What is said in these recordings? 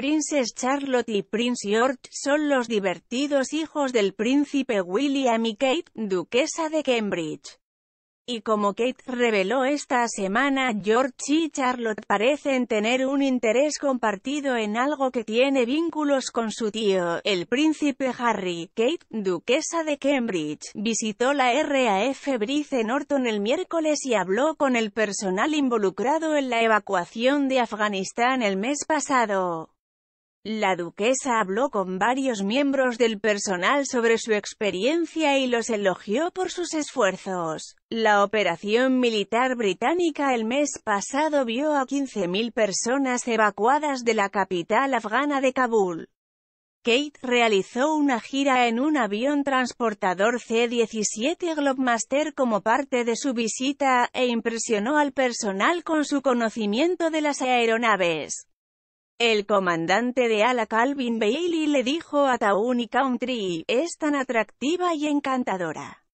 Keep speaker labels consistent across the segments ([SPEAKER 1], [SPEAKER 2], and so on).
[SPEAKER 1] Princess Charlotte y Prince George son los divertidos hijos del príncipe William y Kate, duquesa de Cambridge. Y como Kate reveló esta semana, George y Charlotte parecen tener un interés compartido en algo que tiene vínculos con su tío, el príncipe Harry. Kate, duquesa de Cambridge, visitó la RAF Brice Norton el miércoles y habló con el personal involucrado en la evacuación de Afganistán el mes pasado. La duquesa habló con varios miembros del personal sobre su experiencia y los elogió por sus esfuerzos. La operación militar británica el mes pasado vio a 15.000 personas evacuadas de la capital afgana de Kabul. Kate realizó una gira en un avión transportador C-17 Globemaster como parte de su visita, e impresionó al personal con su conocimiento de las aeronaves. El comandante de ala Calvin Bailey le dijo a Tawny Country, es tan atractiva y encantadora.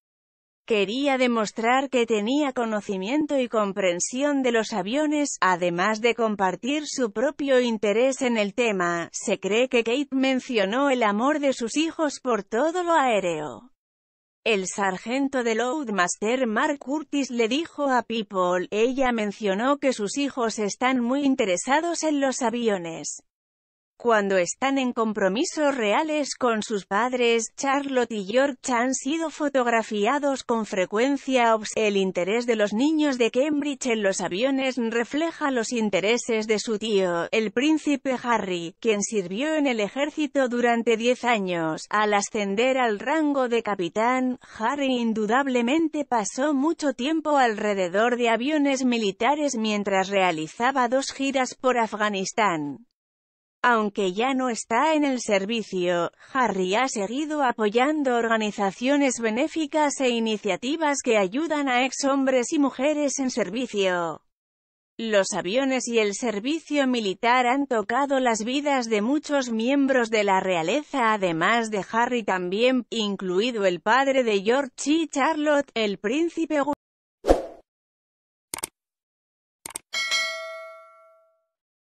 [SPEAKER 1] Quería demostrar que tenía conocimiento y comprensión de los aviones, además de compartir su propio interés en el tema. Se cree que Kate mencionó el amor de sus hijos por todo lo aéreo. El sargento de Loadmaster Mark Curtis le dijo a People, ella mencionó que sus hijos están muy interesados en los aviones. Cuando están en compromisos reales con sus padres, Charlotte y George han sido fotografiados con frecuencia. El interés de los niños de Cambridge en los aviones refleja los intereses de su tío, el príncipe Harry, quien sirvió en el ejército durante 10 años. Al ascender al rango de capitán, Harry indudablemente pasó mucho tiempo alrededor de aviones militares mientras realizaba dos giras por Afganistán. Aunque ya no está en el servicio, Harry ha seguido apoyando organizaciones benéficas e iniciativas que ayudan a ex hombres y mujeres en servicio. Los aviones y el servicio militar han tocado las vidas de muchos miembros de la realeza además de Harry también, incluido el padre de George y Charlotte, el príncipe